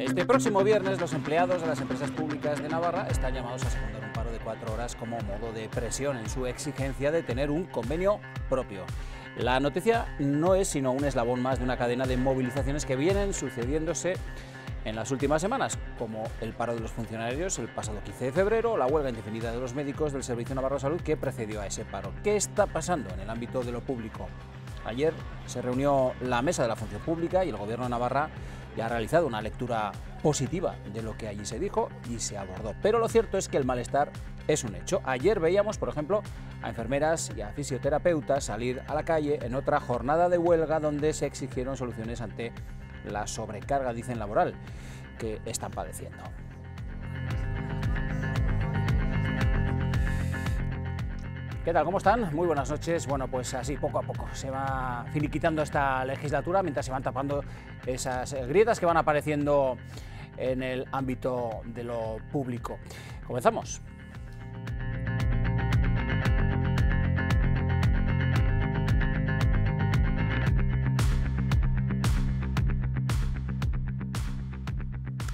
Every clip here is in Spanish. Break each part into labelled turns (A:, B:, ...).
A: Este próximo viernes
B: los empleados de las empresas públicas de Navarra están llamados a secundar un paro de cuatro horas como modo de presión en su exigencia de tener un convenio propio. La noticia no es sino un eslabón más de una cadena de movilizaciones que vienen sucediéndose en las últimas semanas, como el paro de los funcionarios el pasado 15 de febrero, la huelga indefinida de los médicos del Servicio Navarro de Salud que precedió a ese paro. ¿Qué está pasando en el ámbito de lo público? Ayer se reunió la mesa de la función pública y el Gobierno de Navarra ya ha realizado una lectura positiva de lo que allí se dijo y se abordó. Pero lo cierto es que el malestar es un hecho. Ayer veíamos, por ejemplo, a enfermeras y a fisioterapeutas salir a la calle en otra jornada de huelga donde se exigieron soluciones ante la sobrecarga, dicen, laboral que están padeciendo. ¿Qué tal? ¿Cómo están? Muy buenas noches. Bueno, pues así poco a poco se va finiquitando esta legislatura mientras se van tapando esas grietas que van apareciendo en el ámbito de lo público. Comenzamos.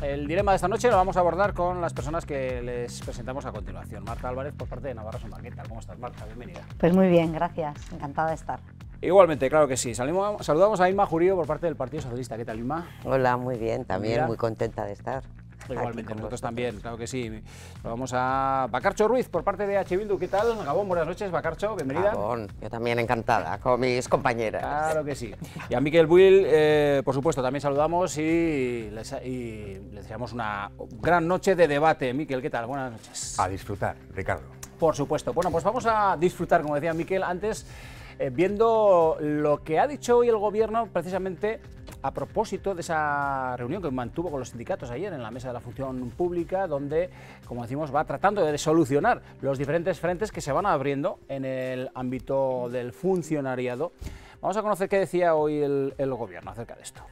B: El dilema de esta noche lo vamos a abordar con las personas que les presentamos a continuación. Marta Álvarez, por parte de Navarra Son ¿Cómo estás, Marta? Bienvenida.
A: Pues muy bien, gracias. Encantada de estar.
B: Igualmente, claro que sí. saludamos a Inma Jurío por parte del Partido Socialista. ¿Qué tal, Inma?
C: Hola, muy bien, también muy contenta de estar.
B: Igualmente, nosotros también, claro que sí. Vamos a Bacarcho Ruiz por parte de H. ¿Qué tal? Gabón, buenas noches, Bacarcho, bienvenida. Gabón, yo también encantada, con mis compañeras. Claro que sí. Y a Miquel Buil, eh, por supuesto, también saludamos y les, y les deseamos una gran noche de debate. Miquel, ¿qué tal? Buenas
D: noches. A disfrutar, Ricardo.
B: Por supuesto. Bueno, pues vamos a disfrutar, como decía Miquel antes. Eh, viendo lo que ha dicho hoy el Gobierno precisamente a propósito de esa reunión que mantuvo con los sindicatos ayer en la mesa de la función pública, donde, como decimos, va tratando de solucionar los diferentes frentes que se van abriendo en el ámbito
E: del funcionariado. Vamos a conocer qué decía hoy el Gobierno acerca de esto.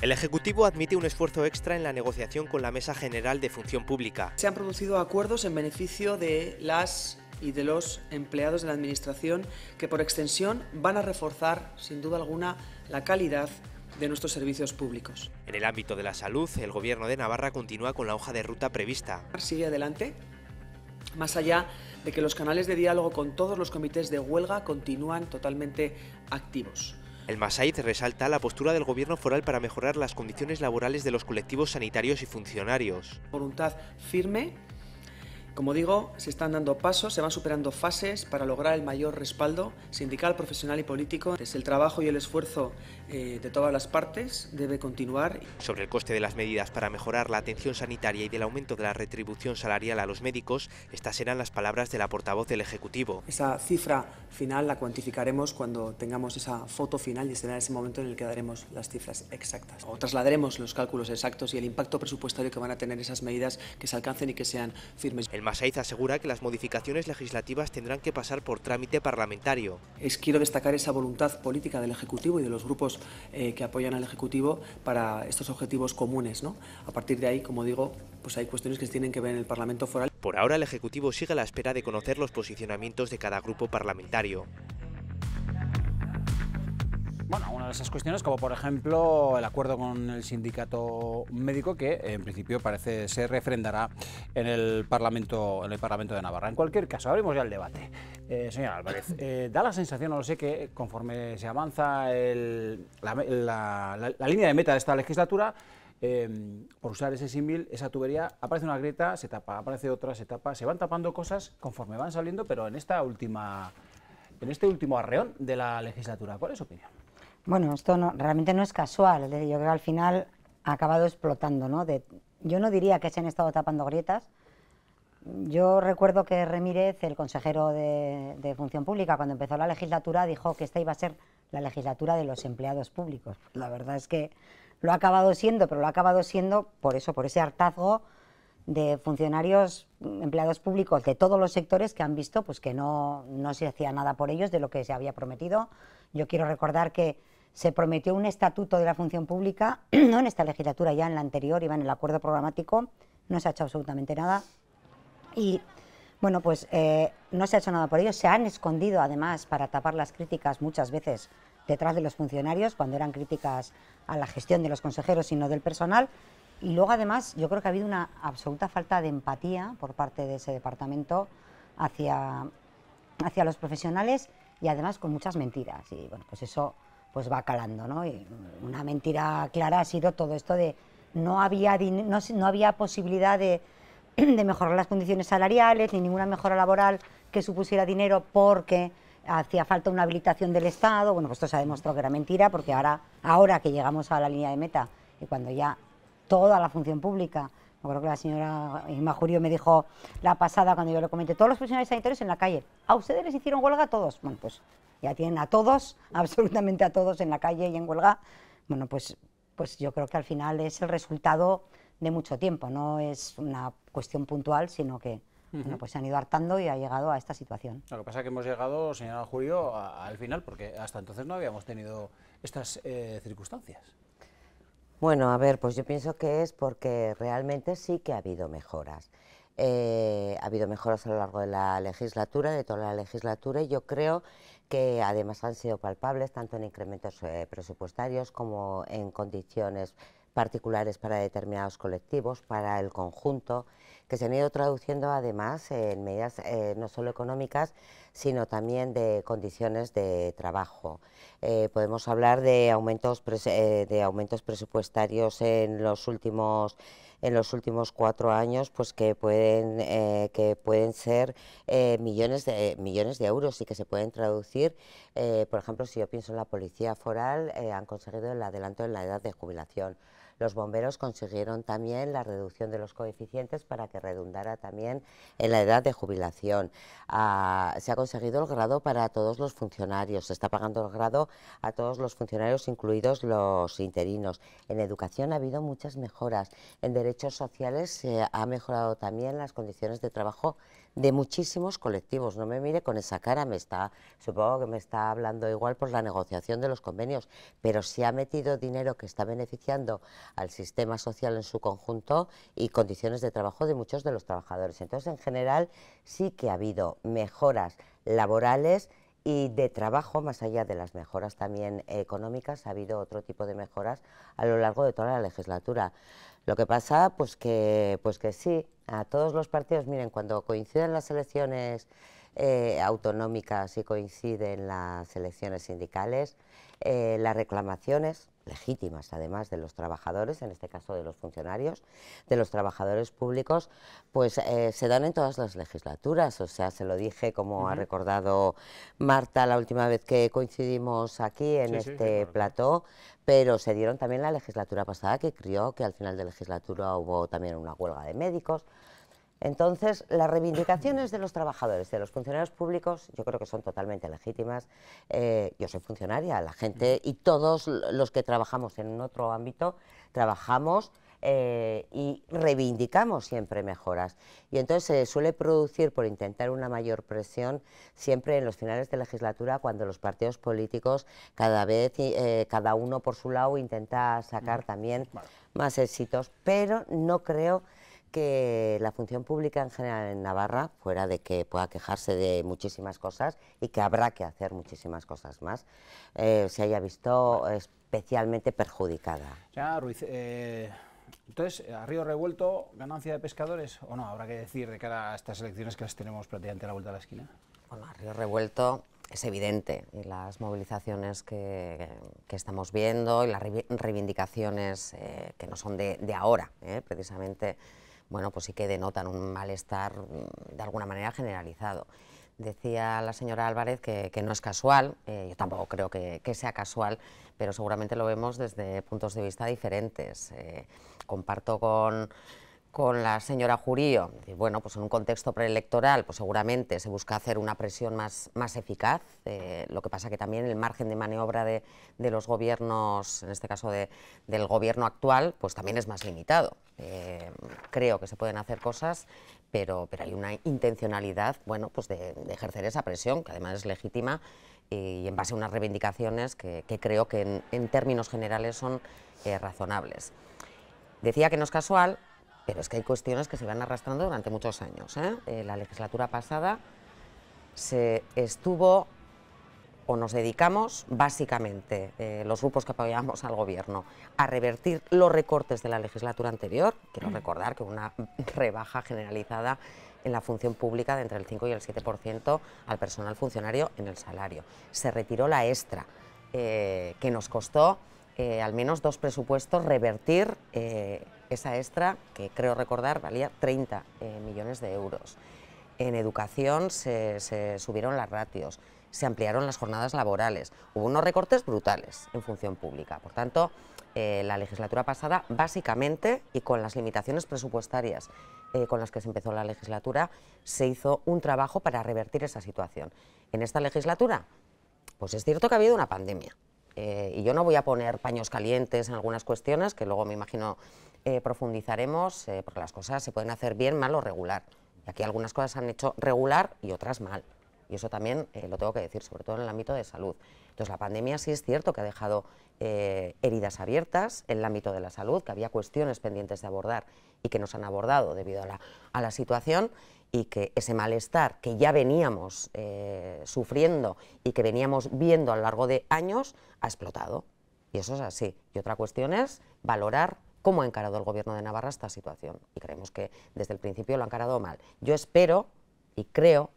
E: El Ejecutivo admite un esfuerzo extra en la negociación con la Mesa General de Función Pública. Se han producido acuerdos en beneficio de las y de los empleados de la Administración que por extensión van a reforzar, sin duda alguna, la calidad de nuestros servicios públicos. En el ámbito de la salud, el Gobierno de Navarra continúa con la hoja de ruta prevista. Sigue adelante, más allá de que los canales de diálogo con todos los comités de huelga continúan totalmente activos. El MASAID resalta la postura del Gobierno foral para mejorar las condiciones laborales de los colectivos sanitarios y funcionarios. Voluntad firme como digo, se están dando pasos, se van superando fases para lograr el mayor respaldo sindical, profesional y político. Es el trabajo y el esfuerzo eh, de todas las partes debe continuar. Sobre el coste de las medidas para mejorar la atención sanitaria y del aumento de la retribución salarial a los médicos, estas serán las palabras de la portavoz del Ejecutivo. Esa cifra final la cuantificaremos cuando tengamos esa foto final y será ese momento en el que daremos las cifras exactas. O trasladaremos los cálculos exactos y el impacto presupuestario que van a tener esas medidas que se alcancen y que sean firmes. El Masaiz asegura que las modificaciones legislativas tendrán que pasar por trámite parlamentario. Es, quiero destacar esa voluntad política del Ejecutivo y de los grupos eh, que apoyan al Ejecutivo para estos objetivos comunes. ¿no? A partir de ahí, como digo, pues hay cuestiones que se tienen que ver en el Parlamento Foral. Por ahora, el Ejecutivo sigue a la espera de conocer los posicionamientos de cada grupo parlamentario.
B: Bueno, una de esas cuestiones, como por ejemplo el acuerdo con el sindicato médico, que en principio parece se refrendará en el Parlamento, en el Parlamento de Navarra. En cualquier caso, abrimos ya el debate. Eh, señor Álvarez, eh, da la sensación, no lo sé, que conforme se avanza la, línea de meta de esta legislatura, eh, por usar ese símil, esa tubería, aparece una grieta, se tapa, aparece otra, se tapa, se van tapando cosas conforme van saliendo, pero en esta última, en este último arreón de la legislatura, ¿cuál es su opinión?
A: Bueno, esto no, realmente no es casual, yo creo que al final ha acabado explotando, ¿no? De, yo no diría que se han estado tapando grietas. Yo recuerdo que Remírez, el consejero de, de Función Pública, cuando empezó la legislatura, dijo que esta iba a ser la legislatura de los empleados públicos. La verdad es que lo ha acabado siendo, pero lo ha acabado siendo por eso, por ese hartazgo de funcionarios, empleados públicos de todos los sectores que han visto pues, que no, no se hacía nada por ellos de lo que se había prometido. Yo quiero recordar que se prometió un estatuto de la función pública, no en esta legislatura, ya en la anterior, iba en el acuerdo programático, no se ha hecho absolutamente nada. Y bueno, pues eh, no se ha hecho nada por ello. Se han escondido, además, para tapar las críticas muchas veces detrás de los funcionarios, cuando eran críticas a la gestión de los consejeros y no del personal. Y luego, además, yo creo que ha habido una absoluta falta de empatía por parte de ese departamento hacia, hacia los profesionales y, además, con muchas mentiras. Y bueno, pues eso pues va calando, ¿no? Y una mentira clara ha sido todo esto de no había, no, había posibilidad de, de, mejorar las condiciones salariales ni ninguna mejora laboral que supusiera dinero porque hacía falta una habilitación del Estado. Bueno, pues esto se ha demostrado que era mentira porque ahora, ahora que llegamos a la línea de meta y cuando ya toda la función pública Creo que la señora eh, Inma Jurio me dijo la pasada cuando yo le comenté, todos los profesionales sanitarios en la calle, ¿a ah, ustedes les hicieron huelga a todos? Bueno, pues ya tienen a todos, absolutamente a todos en la calle y en huelga. Bueno, pues, pues yo creo que al final es el resultado de mucho tiempo, no es una cuestión puntual, sino que pues se han ido hartando y ha llegado a esta situación.
B: Lo que pasa es que hemos llegado, señora Julio, al final, porque hasta entonces no habíamos tenido estas eh, circunstancias.
C: Bueno, a ver, pues yo pienso que es porque realmente sí que ha habido mejoras. Eh, ha habido mejoras a lo largo de la legislatura, de toda la legislatura, y yo creo que además han sido palpables tanto en incrementos eh, presupuestarios como en condiciones particulares para determinados colectivos, para el conjunto que se han ido traduciendo además en medidas eh, no solo económicas, sino también de condiciones de trabajo. Eh, podemos hablar de aumentos, eh, de aumentos presupuestarios en los últimos en los últimos cuatro años, pues que pueden, que pueden ser millones, de, millones de euros y que se pueden traducir, por ejemplo, si yo pienso en la policía foral, han conseguido el adelanto en la edad de jubilación los bomberos consiguieron también la reducción de los coeficientes para que redundara también en la edad de jubilación. Ah, se ha conseguido el grado para todos los funcionarios, se está pagando el grado a todos los funcionarios, incluidos los interinos. En educación ha habido muchas mejoras, en derechos sociales se ha mejorado también las condiciones de trabajo de muchísimos colectivos. No me mire con esa cara, me está, supongo que me está hablando igual por la negociación de los convenios, pero si ha metido dinero que está beneficiando al sistema social en su conjunto y condiciones de trabajo de muchos de los trabajadores. Entonces, en general, sí que ha habido mejoras laborales y de trabajo, más allá de las mejoras también económicas, ha habido otro tipo de mejoras a lo largo de toda la legislatura. Lo que pasa, pues que, pues que sí, a todos los partidos, miren, cuando coinciden las elecciones eh, autonómicas y coinciden las elecciones sindicales, eh, las reclamaciones legítimas además de los trabajadores, en este caso de los funcionarios, de los trabajadores públicos, pues eh, se dan en todas las legislaturas. O sea, se lo dije, como ha recordado Marta la última vez que coincidimos aquí en este plató, pero se dieron también la legislatura pasada que crió que al final de legislatura hubo también una huelga de médicos. Entonces, las reivindicaciones de los trabajadores, de los funcionarios públicos, yo creo que son totalmente legítimas. Eh, yo soy funcionaria, la gente y todos los que trabajamos en otro ámbito, trabajamos eh, y reivindicamos siempre mejoras. Y entonces se suele producir, por intentar una mayor presión, siempre en los finales de legislatura, cuando los partidos políticos cada vez, eh, cada uno por su lado, intenta sacar también más éxitos. Pero no creo que la función pública en general en Navarra, fuera de que pueda quejarse de muchísimas cosas y que habrá que hacer muchísimas cosas más, eh, se haya visto especialmente perjudicada.
B: Ya, Ruiz, eh, entonces, a río revuelto, ganancia de pescadores, o no, habrá que decir de cara a estas elecciones que las tenemos prácticamente a la vuelta de la esquina. Bueno, a río
C: revuelto es evidente y las movilizaciones que, estamos viendo y las reivindicaciones eh, que no son de ahora, precisamente bueno, pues sí que denotan un malestar mm, de alguna manera generalizado. Decía la señora Álvarez que, no es casual, eh, yo tampoco creo que, sea casual, pero seguramente lo vemos desde puntos de vista diferentes. Eh, comparto con con la señora Jurío, bueno, pues en un contexto preelectoral, pues seguramente se busca hacer una presión más, eficaz, eh, lo que pasa que también el margen de maniobra de, los gobiernos, en este caso de, del gobierno actual, pues también es más limitado. Eh, creo que se pueden hacer cosas, pero, pero hay una intencionalidad, bueno, pues de, ejercer esa presión, que además es legítima, y en base a unas reivindicaciones que, creo que en, términos generales son eh, razonables. Decía que no es casual pero es que hay cuestiones que se van arrastrando durante muchos años. ¿eh? Eh, la legislatura pasada se estuvo o nos dedicamos básicamente, eh, los grupos que apoyamos al gobierno, a revertir los recortes de la legislatura anterior. Quiero recordar que una rebaja generalizada en la función pública de entre el 5 y el 7% al personal funcionario en el salario. Se retiró la extra, que nos costó eh, al menos dos presupuestos revertir eh, esa extra, que creo recordar valía 30 eh, millones de euros. En educación se, subieron las ratios, se ampliaron las jornadas laborales, hubo unos recortes brutales en función pública. Por tanto, la legislatura pasada, básicamente, y con las limitaciones presupuestarias con las que se empezó la legislatura, se hizo un trabajo para revertir esa situación. En esta legislatura, pues es cierto que ha habido una pandemia, eh, y yo no voy a poner paños calientes en algunas cuestiones, que luego me imagino eh, profundizaremos, eh, porque las cosas se pueden hacer bien, mal o regular. Y aquí algunas cosas se han hecho regular y otras mal. Y eso también lo tengo que decir, sobre todo en el ámbito de salud. Entonces, la pandemia sí es cierto que ha dejado heridas abiertas en el ámbito de la salud, que había cuestiones pendientes de abordar y que nos han abordado debido a la situación y que ese malestar que ya veníamos eh, sufriendo y que veníamos viendo a lo largo de años ha explotado. Y eso es así. Y otra cuestión es valorar cómo ha encarado el Gobierno de Navarra esta situación. Y creemos que desde el principio lo ha encarado mal. Yo espero y creo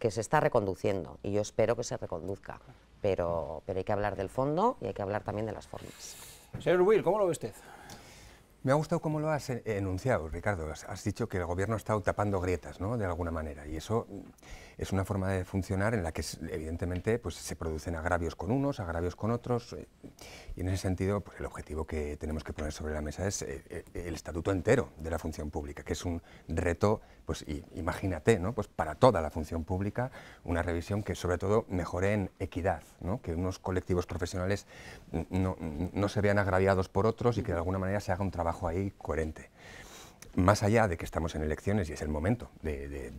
C: que se está reconduciendo y yo espero que se reconduzca. Pero, pero hay que hablar del fondo y hay que hablar también de las formas.
B: Señor Will, ¿cómo lo ve usted?
C: Me ha gustado cómo lo has e-, enunciado, Ricardo. Has dicho
D: que el gobierno ha estado tapando grietas, ¿no? De alguna manera. Y eso es una forma de funcionar en la que evidentemente pues, se producen agravios con unos, agravios con otros, eh, y en ese sentido pues, el objetivo que tenemos que poner sobre la mesa es eh, eh, el estatuto entero de la función pública, que es un reto, pues imagínate, pues, para toda la función pública, una revisión que sobre todo mejore en equidad, que unos colectivos profesionales no, no se vean agraviados por otros y que de alguna manera se haga un trabajo ahí coherente más allá de que estamos en elecciones y es el momento de,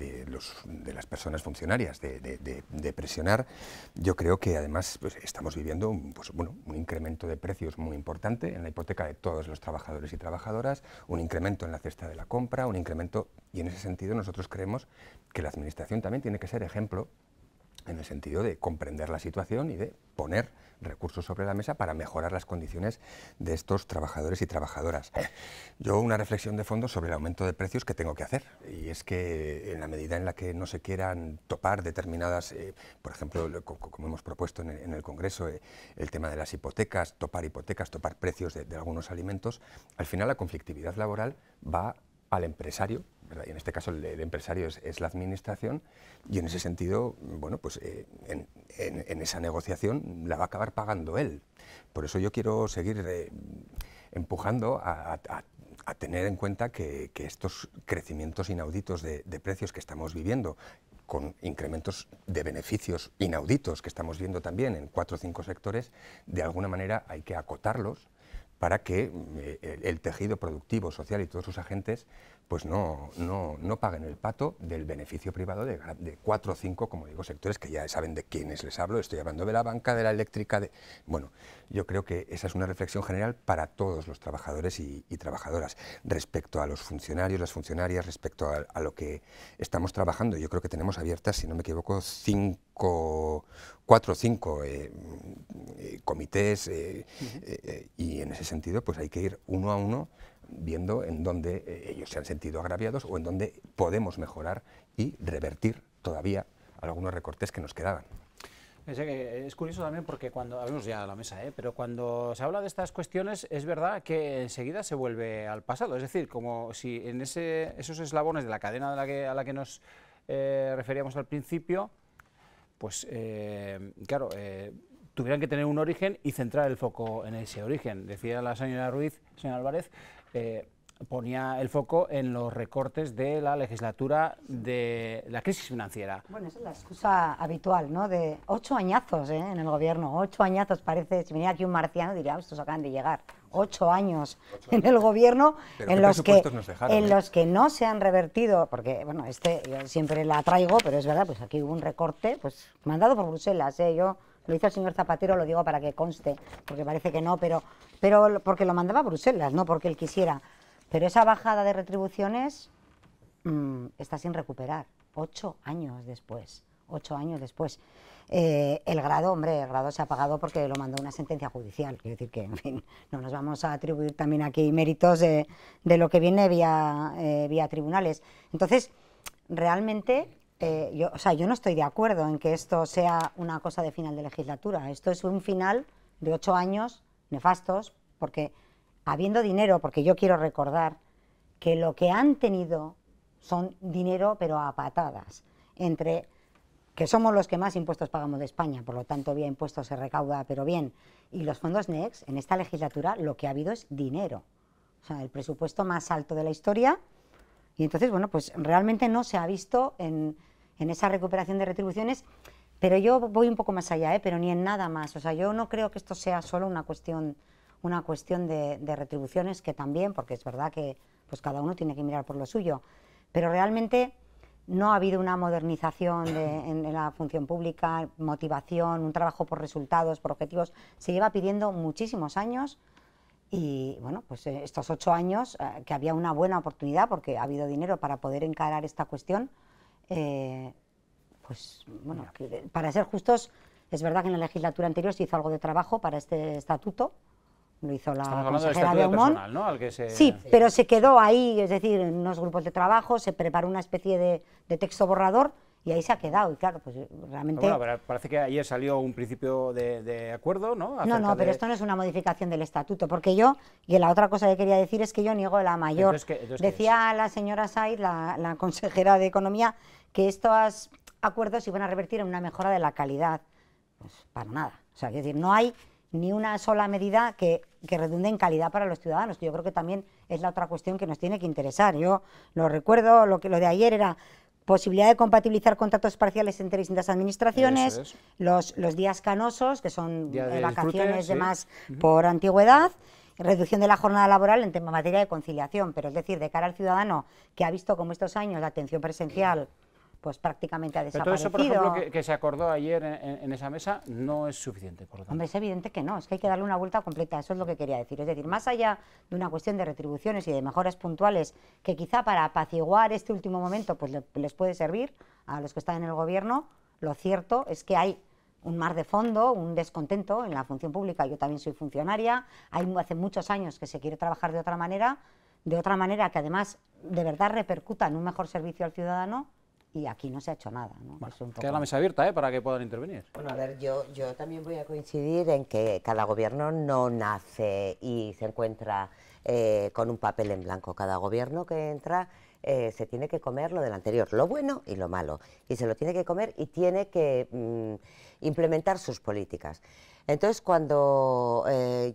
D: las personas funcionarias de, presionar, yo creo que además pues, estamos viviendo pues, un incremento de precios muy importante en la hipoteca de todos los trabajadores y trabajadoras, un incremento en la cesta de la compra, un incremento, y en ese sentido nosotros creemos que la Administración también tiene que ser ejemplo en el sentido de comprender la situación y de poner recursos sobre la mesa para mejorar las condiciones de estos trabajadores y trabajadoras. Yo una reflexión de fondo sobre el aumento de precios que tengo que hacer. Y es que en la medida en la que no se quieran topar determinadas, eh, por ejemplo, como hemos propuesto en el, Congreso, eh, el tema de las hipotecas, topar hipotecas, topar precios de algunos alimentos, al final la conflictividad laboral va al empresario en este caso el, empresario es, la administración y en ese sentido, bueno, pues eh, en, esa negociación la va a acabar pagando él. Por eso yo quiero seguir eh, empujando a, tener en cuenta que, estos crecimientos inauditos de, precios que estamos viviendo, con incrementos de beneficios inauditos que estamos viendo también en cuatro o cinco sectores, de alguna manera hay que acotarlos para que eh, el tejido productivo, social y todos sus agentes pues no, no, no paguen el pato del beneficio privado de, cuatro o cinco, como digo, sectores que ya saben de quiénes les hablo. Estoy hablando de la banca, de la eléctrica, de... Bueno, yo creo que esa es una reflexión general para todos los trabajadores y, trabajadoras. Respecto a los funcionarios, las funcionarias, respecto a, lo que estamos trabajando, yo creo que tenemos abiertas, si no me equivoco, cinco, cuatro o cinco eh, eh, comités eh, y en ese sentido pues hay que ir uno a uno viendo en dónde eh, ellos se han sentido agraviados o en dónde podemos mejorar y revertir todavía algunos recortes que nos quedaban.
B: Es eh, curioso también porque cuando, hablamos ya a la mesa, eh, pero cuando se habla de estas cuestiones es verdad que enseguida se vuelve al pasado, es decir, como si en esos eslabones de la cadena a la que nos referíamos al principio, pues claro, tuvieran que tener un origen y centrar el foco en ese origen. Decía la señora Ruiz, señora Álvarez, eh, ponía el foco en los recortes de la legislatura de la crisis financiera.
A: Bueno, esa es la excusa habitual, ¿no? De ocho añazos ¿eh? en el gobierno, ocho añazos parece, si venía aquí un marciano diría, ah, estos acaban de llegar, ocho años en el gobierno en los, que, eh? los que no se han revertido, porque bueno, este yo siempre la traigo, pero es verdad, pues aquí hubo un recorte, pues mandado por Bruselas, ¿eh? yo lo hizo el señor Zapatero, lo digo para que conste, porque parece que no, pero, pero porque lo mandaba a Bruselas, no porque él quisiera. Pero esa bajada de retribuciones mm, está sin recuperar, ocho años después, ocho años después. Eh, el grado, hombre, el grado se ha pagado porque lo mandó una sentencia judicial. Quiero decir que, en fin, no nos vamos a atribuir también aquí méritos de, lo que viene vía, eh, vía tribunales. Entonces, realmente eh, o sea, yo no estoy de acuerdo en que esto sea una cosa de final de legislatura. Esto es un final de ocho años nefastos, porque habiendo dinero, porque yo quiero recordar que lo que han tenido son dinero, pero a patadas, entre que somos los que más impuestos pagamos de España, por lo tanto, vía impuestos se recauda, pero bien, y los fondos NEX, en esta legislatura lo que ha habido es dinero. O sea, el presupuesto más alto de la historia y entonces, bueno, pues realmente no se ha visto en, esa recuperación de retribuciones, pero yo voy un poco más allá, ¿eh? pero ni en nada más. O sea, yo no creo que esto sea solo una cuestión, una cuestión de, retribuciones, que también, porque es verdad que pues cada uno tiene que mirar por lo suyo, pero realmente no ha habido una modernización de, en, la función pública, motivación, un trabajo por resultados, por objetivos. Se lleva pidiendo muchísimos años y bueno, pues eh, estos ocho años, eh, que había una buena oportunidad, porque ha habido dinero para poder encarar esta cuestión, eh, pues bueno, para ser justos, es verdad que en la legislatura anterior se hizo algo de trabajo para este estatuto, lo hizo
B: la consejera de, ¿no? Sí, pero
A: se quedó ahí, es decir, en unos grupos de trabajo, se preparó una especie de texto borrador y ahí se ha quedado. Y claro, pues eh, realmente...
B: parece que ayer salió un principio de, acuerdo, ¿no? no, no, pero esto
A: no es una modificación del estatuto, porque yo, y la otra cosa que quería decir es que yo niego la mayor. Decía la señora Said, la, consejera de Economía, que estos acuerdos iban a revertir en una mejora de la calidad. Pues para nada. O sea, es decir, no hay ni una sola medida que, que, redunde en calidad para los ciudadanos, yo creo que también es la otra cuestión que nos tiene que interesar. Yo lo recuerdo, lo, que, lo de ayer era posibilidad de compatibilizar contratos parciales entre distintas administraciones, los, días canosos, que son eh, vacaciones demás por antigüedad, reducción de la jornada laboral en materia de conciliación, pero es decir, de cara al ciudadano que ha visto como estos años la atención presencial pues prácticamente ha desaparecido. Pero todo eso, por ejemplo,
B: que, se acordó ayer en, esa mesa, no es suficiente, por lo tanto.
A: Hombre, es evidente que no, es que hay que darle una vuelta completa, eso es lo que quería decir. Es decir, más allá de una cuestión de retribuciones y de mejoras puntuales, que quizá para apaciguar este último momento pues les puede servir a los que están en el gobierno, lo cierto es que hay un mar de fondo, un descontento en la función pública, yo también soy funcionaria, hay, hace muchos años que se quiere trabajar de otra manera, de otra manera que además de verdad repercuta en un mejor servicio al ciudadano, y aquí no se ha hecho nada. ¿no? Queda la mesa
C: abierta ¿eh? para que puedan intervenir. Bueno, a ver, yo, yo también voy a coincidir en que cada gobierno no nace y se encuentra eh, con un papel en blanco. Cada gobierno que entra eh, se tiene que comer lo del anterior, lo bueno y lo malo. Y se lo tiene que comer y tiene que mm, implementar sus políticas. Entonces, cuando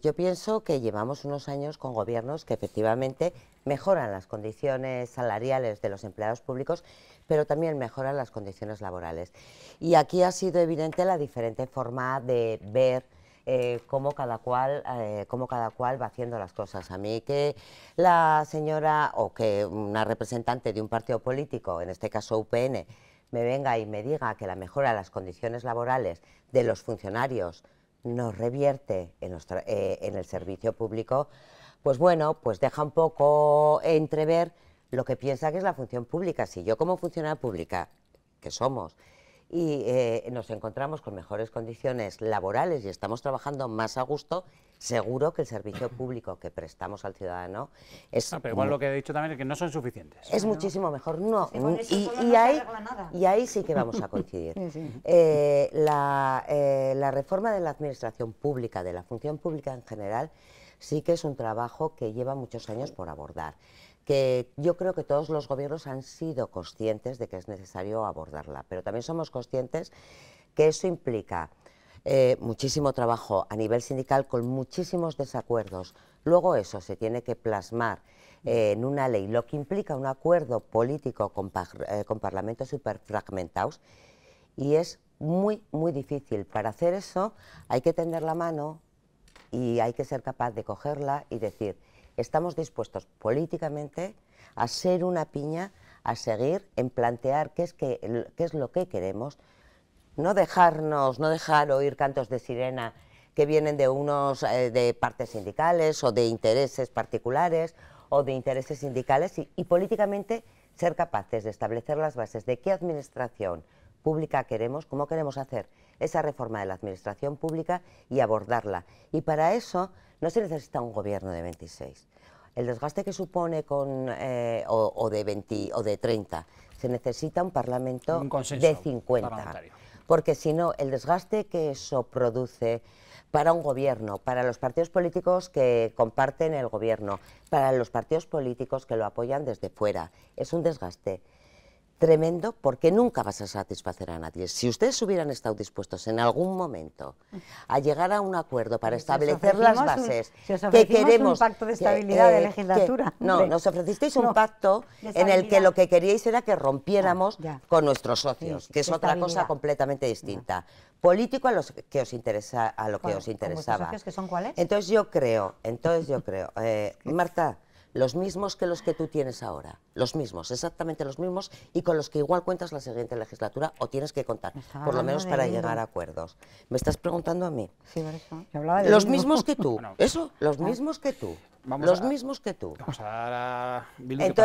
C: yo pienso que llevamos unos años con gobiernos que efectivamente mejoran las condiciones salariales de los empleados públicos, pero también mejora las condiciones laborales. Y aquí ha sido evidente la diferente forma de ver eh, cómo, cada cual, eh, cada cual va haciendo las cosas. A mí que la señora o que una representante de un partido político, en este caso UPN, me venga y me diga que la mejora de las condiciones laborales de los funcionarios nos revierte en, eh, en el servicio público, pues bueno, pues deja un poco entrever lo que piensa que es la función pública. Si yo como funcionaria pública, que somos, y eh, nos encontramos con mejores condiciones laborales y estamos trabajando más a gusto, seguro que el servicio público que prestamos al ciudadano es... Ah, pero igual lo que he dicho también es que no son suficientes. Es muchísimo mejor, no. y, ahí, sí que vamos a coincidir. Eh, eh, la reforma de la administración pública, de la función pública en general, sí que es un trabajo que lleva muchos años por abordar que yo creo que todos los gobiernos han sido conscientes de que es necesario abordarla, pero también somos conscientes que eso implica eh, muchísimo trabajo a nivel sindical con muchísimos desacuerdos. Luego eso se tiene que plasmar eh, en una ley, lo que implica un acuerdo político con, eh, con parlamentos superfragmentados y es muy, muy difícil. Para hacer eso hay que tender la mano y hay que ser capaz de cogerla y decir, estamos dispuestos políticamente a ser una piña, a seguir en plantear qué es, qué es lo que queremos, no dejarnos, no dejar oír cantos de sirena que vienen de unos eh, de partes sindicales o de intereses particulares o de intereses sindicales y políticamente ser capaces de establecer las bases de qué administración pública queremos, cómo queremos hacer esa reforma de la administración pública y abordarla. Y para eso no se necesita un gobierno de 26. El desgaste que supone con eh, o, de 20 o de 30, se necesita un parlamento de 50. Porque si no, el desgaste que eso produce para un gobierno, para los partidos políticos que comparten el gobierno, para los partidos políticos que lo apoyan desde fuera, es un desgaste tremendo porque nunca vas a satisfacer a nadie. Si ustedes hubieran estado dispuestos en algún momento a llegar a un acuerdo para establecer las bases que queremos... un pacto de estabilidad de eh, legislatura. no, nos ofrecisteis un pacto en el que lo que queríais era que rompiéramos ah, con nuestros socios, que es otra cosa completamente distinta. Político a, los que os interesa, a lo que os interesaba. socios que son cuáles? Entonces yo creo, entonces yo creo... Eh, Marta los mismos que los que tú tienes ahora, los mismos, exactamente los mismos y con los que igual cuentas la siguiente legislatura o tienes que contar, por lo menos para llegar a acuerdos. ¿Me estás preguntando a mí? Sí, los mismos que tú, eso, los ah. mismos que tú. los mismos que tú. Vamos a dar a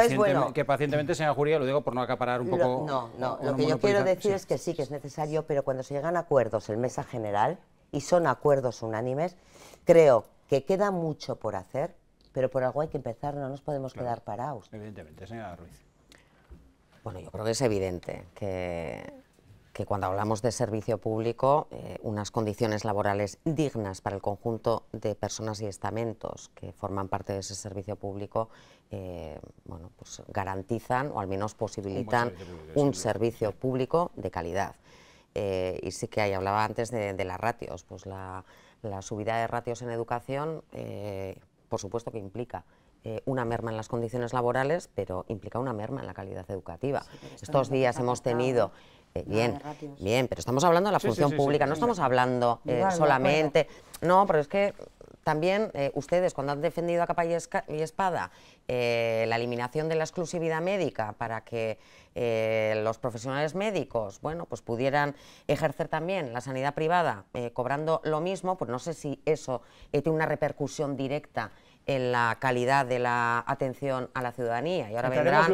C: que, bueno, que,
B: pacientemente, señora Juría, lo digo por no acaparar un poco... no, no, lo que yo quiero decir es
C: que sí, que es necesario, pero cuando se llegan a acuerdos en mesa general, y son acuerdos unánimes, creo que queda mucho por hacer pero por algo hay que empezar, no nos podemos quedar parados.
B: Evidentemente, señora Ruiz.
C: Bueno, yo creo que es evidente que, cuando hablamos de servicio público, eh, unas condiciones laborales dignas para el conjunto de personas y estamentos que forman parte de ese servicio público, eh, bueno, pues garantizan o al menos posibilitan un, servicio público, de calidad. Eh, y sí que ahí hablaba antes de, las ratios, pues la, subida de ratios en educación por supuesto que implica eh, una merma en las condiciones laborales, pero implica una merma en la calidad educativa. Estos días hemos tenido... Eh, bien, bien, pero estamos hablando de la función pública, no estamos hablando eh, solamente... No, pero es que también ustedes, cuando han defendido a capa y, espada la eliminación de la exclusividad médica para que los profesionales médicos bueno, pues pudieran ejercer también la sanidad privada cobrando lo mismo, pues no sé si eso tiene una repercusión directa en la calidad de la atención a la ciudadanía. Y ahora vendrán...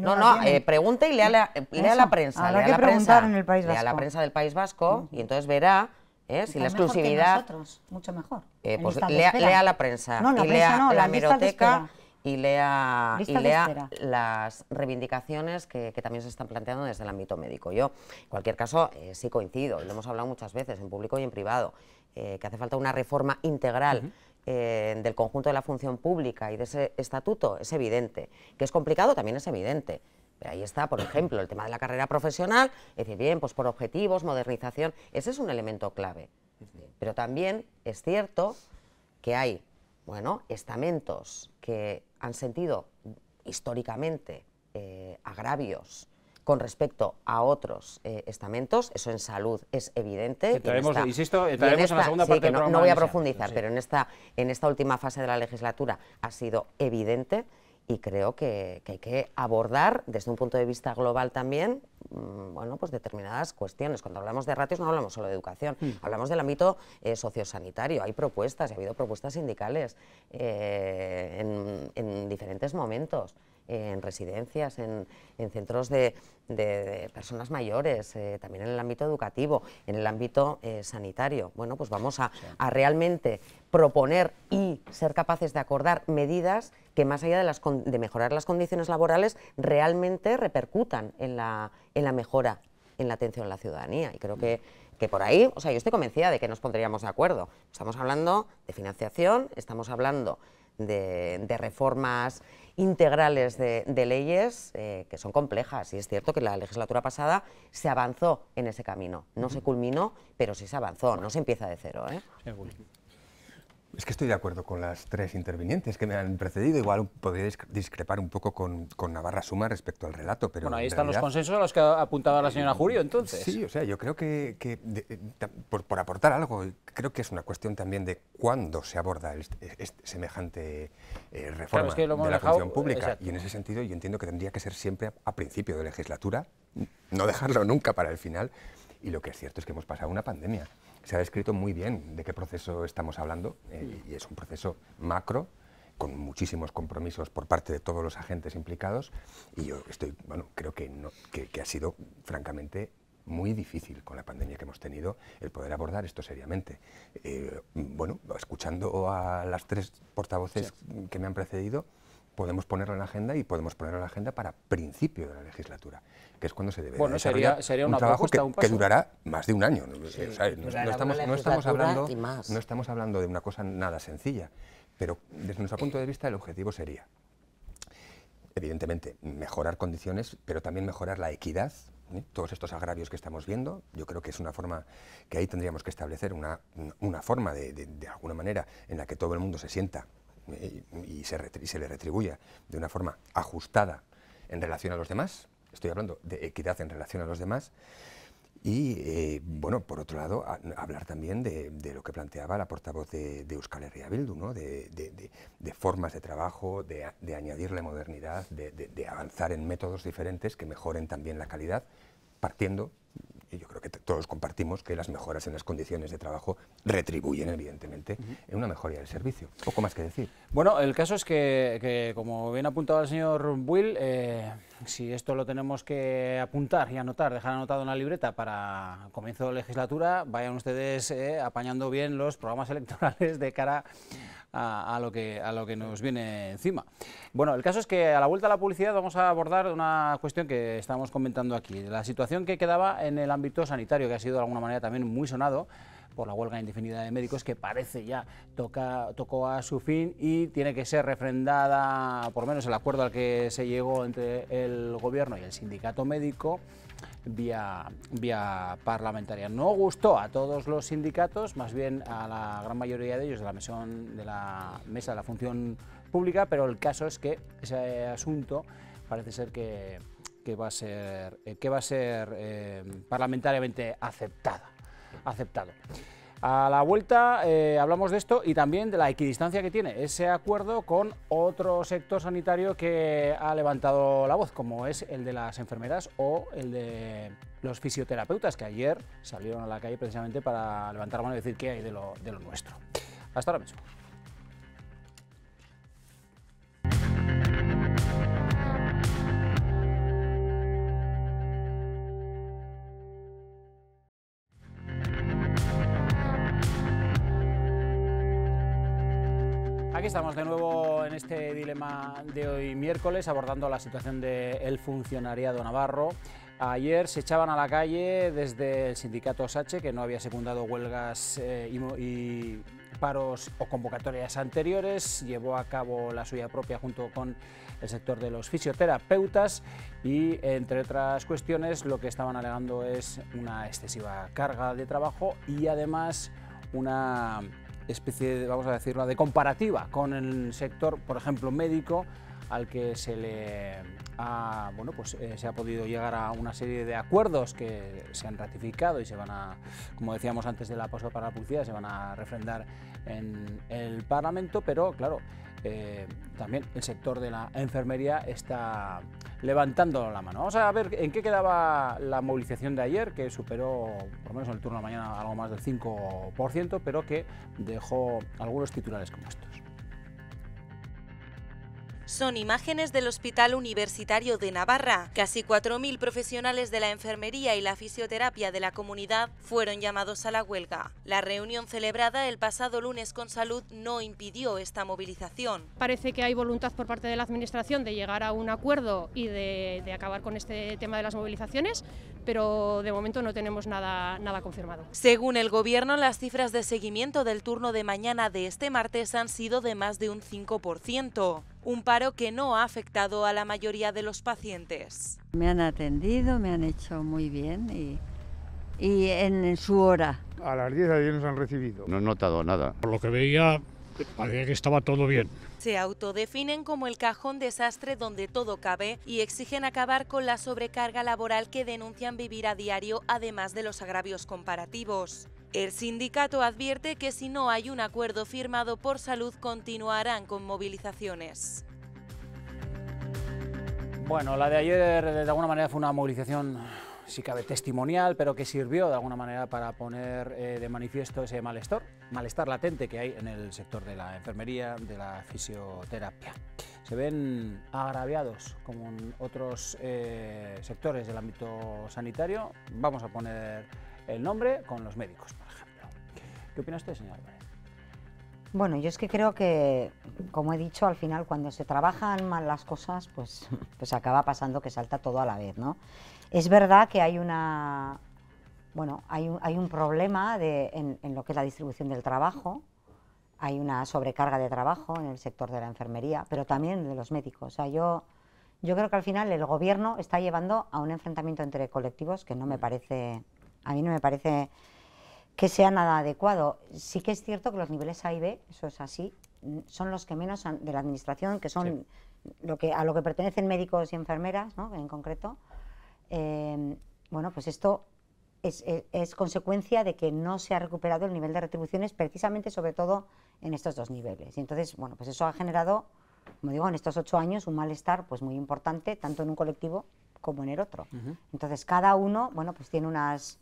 A: no, no, eh, pregunte y lea la, prensa. lea la prensa,
C: del País Vasco mm. y entonces verá ¿eh? si la exclusividad... mucho mejor. Eh, pues lea, la prensa y lea la, biblioteca y lea, lea las reivindicaciones que, también se están planteando desde el ámbito médico. Yo, en cualquier caso, eh, sí coincido, lo hemos hablado muchas veces, en público y en privado. Eh, que hace falta una reforma integral eh, del conjunto de la función pública y de ese estatuto, es evidente. Que es complicado, también es evidente. ahí está, por ejemplo, el tema de la carrera profesional, es decir, bien, pues por objetivos, modernización, ese es un elemento clave. Pero también es cierto que hay, bueno, estamentos que han sentido históricamente eh, agravios con respecto a otros eh, estamentos, eso en salud es evidente. insisto, tenemos segunda parte no, voy a profundizar, pero en esta, en esta última fase de la legislatura ha sido evidente y creo que, hay que abordar desde un punto de vista global también mm, bueno, pues determinadas cuestiones. Cuando hablamos de ratios no hablamos solo de educación, hmm. hablamos del ámbito eh, sociosanitario. Hay propuestas, ha habido propuestas sindicales eh, en diferentes momentos en residencias, en, centros de, personas mayores, eh, también en el ámbito educativo, en el ámbito eh, sanitario. Bueno, pues vamos a, realmente proponer y ser capaces de acordar medidas que más allá de, las, de mejorar las condiciones laborales, realmente repercutan en la, en la mejora en la atención a la ciudadanía. Y creo que, que, por ahí, o sea, yo estoy convencida de que nos pondríamos de acuerdo. Estamos hablando de financiación, estamos hablando de, de reformas integrales de, leyes eh, que son complejas y es cierto que la legislatura pasada se avanzó en ese camino. No se culminó, pero sí se avanzó, no se empieza de cero. ¿eh?
D: Es que estoy de acuerdo con las tres intervinientes que me han precedido. Igual podría discrepar un poco con, Navarra Suma respecto al relato. Pero bueno, ahí están los consensos
B: a los que ha apuntaba la señora Julio, entonces. Sí, o
D: sea, yo creo que, eh, por, aportar algo, creo que es una cuestión también de cuándo se aborda este, este, semejante eh, reforma de la función pública. Y en ese sentido yo entiendo que tendría que ser siempre a principio de legislatura, no dejarlo nunca para el final. Y lo que es cierto es que hemos pasado una pandemia se ha descrito muy bien de qué proceso estamos hablando eh, y es un proceso macro con muchísimos compromisos por parte de todos los agentes implicados y yo estoy, bueno, creo que, que, ha sido francamente muy difícil con la pandemia que hemos tenido el poder abordar esto seriamente. Eh, bueno, escuchando a las tres portavoces que me han precedido, podemos ponerlo en la agenda y podemos ponerlo en la agenda para principio de la legislatura, que es cuando se debe bueno, sería, una un trabajo que, que, durará más de un año. no, estamos, hablando, no estamos hablando de una cosa nada sencilla, pero desde nuestro punto de vista el objetivo sería, evidentemente, mejorar condiciones, pero también mejorar la equidad. ¿eh? Todos estos agravios que estamos viendo, yo creo que es una forma que ahí tendríamos que establecer una, forma de alguna manera en la que todo el mundo se sienta y se, le retribuya de una forma ajustada en relación a los demás, estoy hablando de equidad en relación a los demás, y, eh, bueno, por otro lado, hablar también de, lo que planteaba la portavoz de, Euskal Herria Bildu, de, formas de trabajo, de, añadirle modernidad, de avanzar en métodos diferentes que mejoren también la calidad, partiendo y yo creo que todos compartimos que las mejoras en las condiciones de trabajo retribuyen, evidentemente, en una mejoría del servicio. Poco más que decir.
B: Bueno, el caso es que, como bien ha apuntado el señor Will, si esto lo tenemos que apuntar y anotar, dejar anotado en la libreta para comienzo de legislatura, vayan ustedes eh, apañando bien los programas electorales de cara a, lo que, a lo que nos viene encima. Bueno, el caso es que a la vuelta a la publicidad vamos a abordar una cuestión que estamos comentando aquí, la situación que quedaba en el ámbito sanitario, que ha sido de alguna manera también muy sonado, por la huelga indefinida de médicos que parece ya toca, tocó a su fin y tiene que ser refrendada, por lo menos el acuerdo al que se llegó entre el gobierno y el sindicato médico vía, vía parlamentaria. No gustó a todos los sindicatos, más bien a la gran mayoría de ellos de la, mesa de la función pública, pero el caso es que ese asunto parece ser que, va a ser, que va a ser eh, eh, parlamentariamente aceptada aceptado. A la vuelta eh, hablamos de esto y también de la equidistancia que tiene ese acuerdo con otro sector sanitario que ha levantado la voz, como es el de las enfermeras o el de los fisioterapeutas, que ayer salieron a la calle precisamente para levantar la mano y decir qué hay de lo, de lo nuestro. Hasta ahora mismo. estamos de nuevo en este dilema de hoy miércoles abordando la situación del funcionariado navarro. Ayer se echaban a la calle desde el sindicato SACHE, que no había secundado huelgas eh, y paros o convocatorias anteriores, llevó a cabo la suya propia junto con el sector de los fisioterapeutas y, entre otras cuestiones, lo que estaban alegando es una excesiva carga de trabajo y, además, una especie, vamos a decirlo, de comparativa con el sector, por ejemplo, médico, al que se le ha, bueno, pues, eh, se ha podido llegar a una serie de acuerdos que se han ratificado y se van a, como decíamos antes de la pausa para la publicidad, se van a refrendar en el Parlamento, pero claro, eh, también el sector de la enfermería está levantando la mano. Vamos a ver en qué quedaba la movilización de ayer, que superó, por lo menos en el turno de mañana, algo más del 5%, pero que dejó algunos titulares como estos
C: son imágenes del Hospital Universitario de Navarra. Casi 4.000 profesionales de la enfermería y la fisioterapia de la comunidad fueron llamados a la huelga. La reunión celebrada el pasado lunes con salud no impidió esta movilización. Parece que hay voluntad por parte de la Administración de llegar a un acuerdo y de, acabar con este tema de las movilizaciones, pero de momento no tenemos nada, nada confirmado. Según el Gobierno, las cifras de seguimiento del turno de mañana de este martes han sido de más de un 5% un paro que no ha afectado a la mayoría de los pacientes. Me han atendido, me han hecho muy bien y, en su hora. A las 10 ayer nos han recibido.
B: No he notado nada. Por lo que veía, parecía que estaba todo bien.
C: Se autodefinen como el cajón desastre donde todo cabe y exigen acabar con la sobrecarga laboral que denuncian vivir a diario, además de los agravios comparativos. El sindicato advierte que si no hay un acuerdo firmado por salud continuarán con movilizaciones.
B: Bueno, la de ayer eh, de alguna manera fue una movilización, si cabe, testimonial, pero que sirvió de alguna manera para poner eh, de manifiesto ese malestar, malestar latente que hay en el sector de la enfermería, de la fisioterapia. Se ven agraviados como en otros eh, sectores del ámbito sanitario. Vamos a poner el nombre con los médicos. ¿Qué opina usted, señora
A: Bueno, yo es que creo que, como he dicho, al final cuando se trabajan mal las cosas, pues, pues acaba pasando que salta todo a la vez, ¿no? Es verdad que hay una... Bueno, hay un, problema en, lo que es la distribución del trabajo, hay una sobrecarga de trabajo en el sector de la enfermería, pero también de los médicos. O sea, yo, yo creo que al final el gobierno está llevando a un enfrentamiento entre colectivos que no me mm. parece, a mí no me parece que sea nada adecuado. Sí que es cierto que los niveles A y B, eso es así, son los que menos de la administración, que son lo que, a lo que pertenecen médicos y enfermeras, ¿no? en concreto. Em, bueno, pues esto e, es, consecuencia de que no se ha recuperado el nivel de retribuciones, precisamente sobre todo en estos dos niveles. Y entonces, bueno, pues eso ha generado, como digo, en estos ocho años un malestar pues muy importante, tanto en un colectivo como en el otro. Entonces, cada uno, bueno, pues tiene unas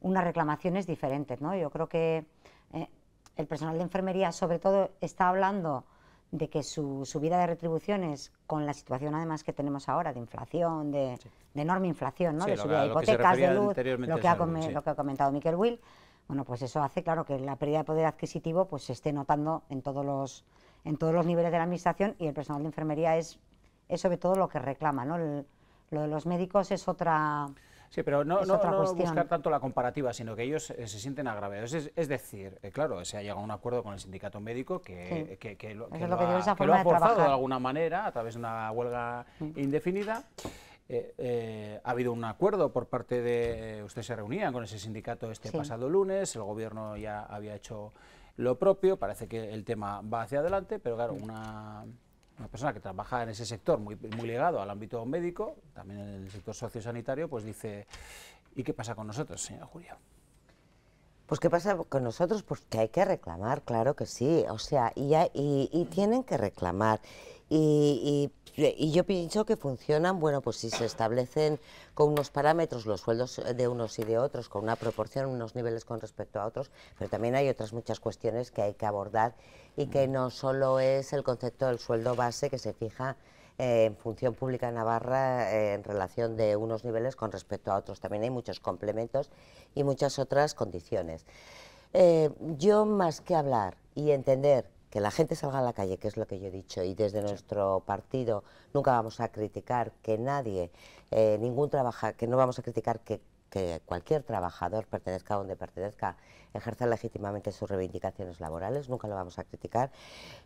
A: unas reclamaciones diferentes. ¿no? Yo creo que eh, el personal de enfermería sobre todo está hablando de que su subida de retribuciones con la situación además que tenemos ahora de inflación, de, enorme inflación, ¿no? de subida de hipotecas, de luz, lo que, ha lo que ha comentado Miquel Will, bueno, pues eso hace claro que la pérdida de poder adquisitivo pues se esté notando en todos los, en todos los niveles de la administración y el personal de enfermería es, es sobre todo lo que reclama, ¿no? lo de los médicos es otra... Sí, pero
B: no, buscar tanto la comparativa, sino que ellos eh, se sienten agraviados. Es, decir, eh, claro, se ha llegado a un acuerdo con el sindicato médico que, lo, ha, forzado de, alguna manera a través de una huelga mm. indefinida. Eh, ha habido un acuerdo por parte de... Usted se reunían con ese sindicato este pasado lunes, el gobierno ya había hecho lo propio, parece que el tema va hacia adelante, pero claro, mm. una una persona que trabaja en ese sector muy, muy ligado al ámbito médico, también en el sector sociosanitario, pues dice, ¿y qué pasa con nosotros, señora Julio?
C: Pues ¿qué pasa con nosotros? Pues que hay que reclamar, claro que sí. O sea, y, y, tienen que reclamar. Y, y, yo pienso que funcionan, bueno, pues si se establecen con unos parámetros los sueldos de unos y de otros, con una proporción, unos niveles con respecto a otros, pero también hay otras muchas cuestiones que hay que abordar y que mm. no solo es el concepto del sueldo base que se fija en Función Pública de Navarra eh, en relación de unos niveles con respecto a otros. También hay muchos complementos y muchas otras condiciones. Eh, yo más que hablar y entender que la gente salga a la calle, que es lo que yo he dicho, y desde nuestro partido nunca vamos a criticar que nadie, eh, ningún trabaja, que no vamos a criticar que que cualquier trabajador, pertenezca a donde pertenezca, ejerza legítimamente sus reivindicaciones laborales, nunca lo vamos a criticar.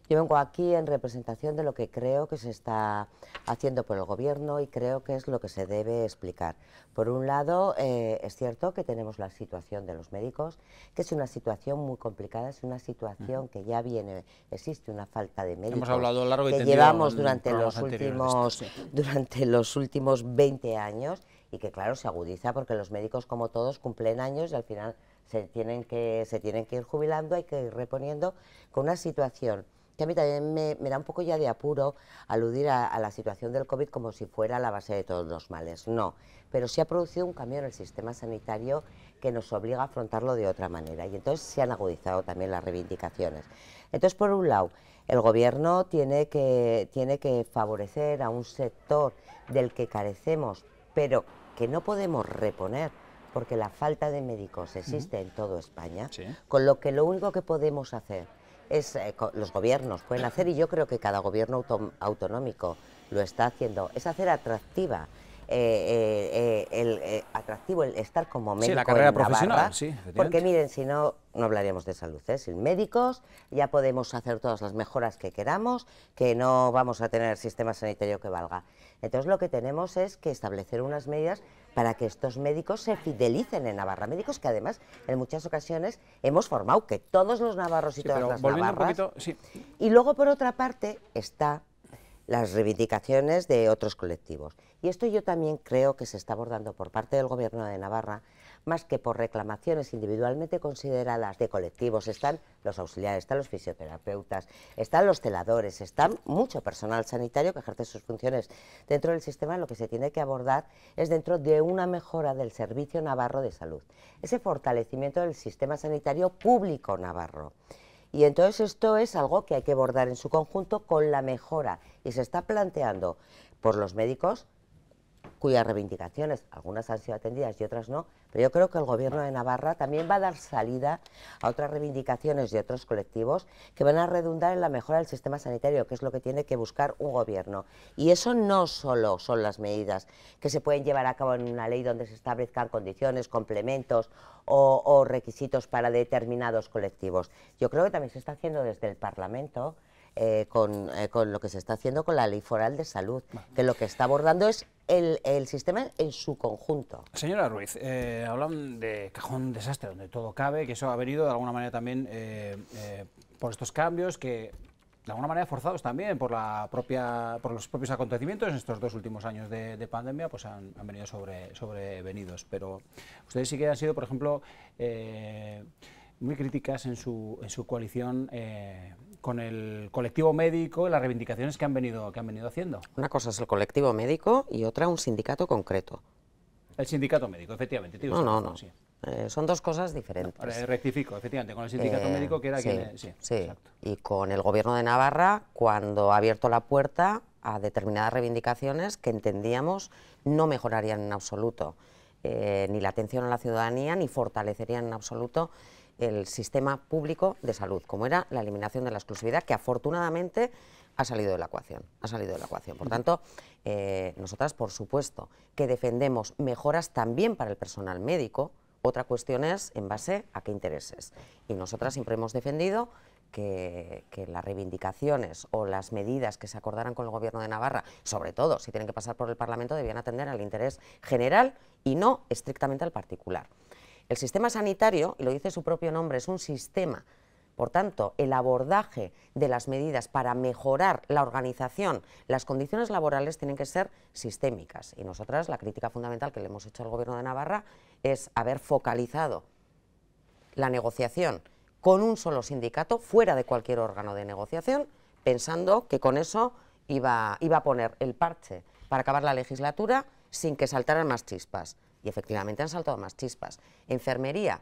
C: Yo vengo aquí en representación de lo que creo que se está haciendo por el Gobierno y creo que es lo que se debe explicar. Por un lado, eh, es cierto que tenemos la situación de los médicos, que es una situación muy complicada, es una situación que ya viene, existe una falta de médicos. Hemos hablado largo y que llevamos durante los, últimos, durante los últimos 20 años y que claro, se agudiza porque los médicos como todos cumplen años y al final se tienen que, se tienen que ir jubilando, hay que ir reponiendo con una situación que a mí también me, da un poco ya de apuro aludir a, la situación del COVID como si fuera la base de todos los males. No, pero sí ha producido un cambio en el sistema sanitario que nos obliga a afrontarlo de otra manera y entonces se han agudizado también las reivindicaciones. Entonces, por un lado, el gobierno tiene que, tiene que favorecer a un sector del que carecemos, pero que no podemos reponer porque la falta de médicos existe en toda España, con lo que lo único que podemos hacer es, eh, los gobiernos pueden hacer, y yo creo que cada gobierno autonómico lo está haciendo, es hacer atractiva eh, eh, eh, el, atractivo el estar como médico. Sí, la carrera profesional, Porque miren, si no, no hablaríamos de salud. Sin médicos ya podemos hacer todas las mejoras que queramos, que no vamos a tener sistema sanitario que valga. Entonces lo que tenemos es que establecer unas medidas para que estos médicos se fidelicen en Navarra. Médicos que además en muchas ocasiones hemos formado, que todos los navarros y todas las navarras. Y luego por otra parte está las reivindicaciones de otros colectivos. Y esto yo también creo que se está abordando por parte del Gobierno de Navarra, más que por reclamaciones individualmente consideradas de colectivos. Están los auxiliares, están los fisioterapeutas, están los celadores, está mucho personal sanitario que ejerce sus funciones dentro del sistema. Lo que se tiene que abordar es dentro de una mejora del Servicio Navarro de Salud, ese fortalecimiento del sistema sanitario público navarro. Y entonces esto es algo que hay que abordar en su conjunto con la mejora y se está planteando por los médicos, cuyas reivindicaciones, algunas han sido atendidas y otras no, pero yo creo que el Gobierno de Navarra también va a dar salida a otras reivindicaciones de otros colectivos que van a redundar en la mejora del sistema sanitario, que es lo que tiene que buscar un Gobierno. Y eso no solo son las medidas que se pueden llevar a cabo en una ley donde se establezcan condiciones, complementos o, requisitos para determinados colectivos. Yo creo que también se está haciendo desde el Parlamento eh, eh, con, lo que se está haciendo con la ley foral de salud, que lo que está abordando es el, el sistema en su conjunto.
B: Señora Ruiz, eh, hablan de cajón desastre, donde todo cabe, que eso ha venido de alguna manera también eh, por estos cambios que de alguna manera forzados también por la propia por los propios acontecimientos en estos dos últimos años de, pandemia pues han, venido sobre sobrevenidos pero ustedes sí que han sido por ejemplo muy críticas en su, en su coalición eh, con el colectivo médico y las reivindicaciones que han venido, que han venido haciendo.
C: Una cosa es el colectivo médico y otra un sindicato concreto.
B: El sindicato médico, efectivamente. no, no, no.
C: Eh, son dos cosas diferentes.
B: rectifico, efectivamente, con el sindicato eh, médico que era sí, quien...
C: Sí, sí. y con el gobierno de Navarra cuando ha abierto la puerta a determinadas reivindicaciones que entendíamos no mejorarían en absoluto, eh, ni la atención a la ciudadanía, ni fortalecerían en absoluto el sistema público de salud, como era la eliminación de la exclusividad, que afortunadamente ha salido de la ecuación. Ha salido de la ecuación. Por tanto, eh, nosotras, por supuesto, que defendemos mejoras también para el personal médico. Otra cuestión es en base a qué intereses. Y nosotras siempre hemos defendido que, que, las reivindicaciones o las medidas que se acordaran con el Gobierno de Navarra, sobre todo si tienen que pasar por el Parlamento, debían atender al interés general y no estrictamente al particular. El sistema sanitario, y lo dice su propio nombre, es un sistema. Por tanto, el abordaje de las medidas para mejorar la organización, las condiciones laborales tienen que ser sistémicas. Y nosotras la crítica fundamental que le hemos hecho al Gobierno de Navarra es haber focalizado la negociación con un solo sindicato, fuera de cualquier órgano de negociación, pensando que con eso iba, iba a poner el parche para acabar la legislatura sin que saltaran más chispas y efectivamente han saltado más chispas. Enfermería,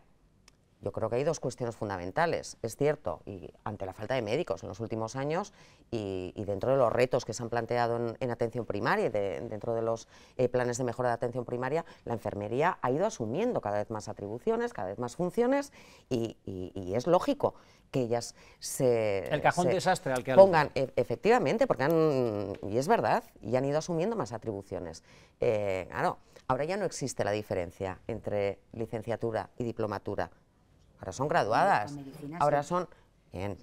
C: yo creo que hay dos cuestiones fundamentales, es cierto, y ante la falta de médicos en los últimos años y, dentro de los retos que se han planteado en, atención primaria, y dentro de los eh, planes de mejora de atención primaria, la enfermería ha ido asumiendo cada vez más atribuciones, cada vez más funciones y, es lógico que ellas se... El cajón
B: desastre al que... Pongan,
C: e, efectivamente, porque han, y es verdad, y han ido asumiendo más atribuciones. Eh, claro, Ahora ya no existe la diferencia entre licenciatura y diplomatura. Ahora son graduadas. ahora son... Bien,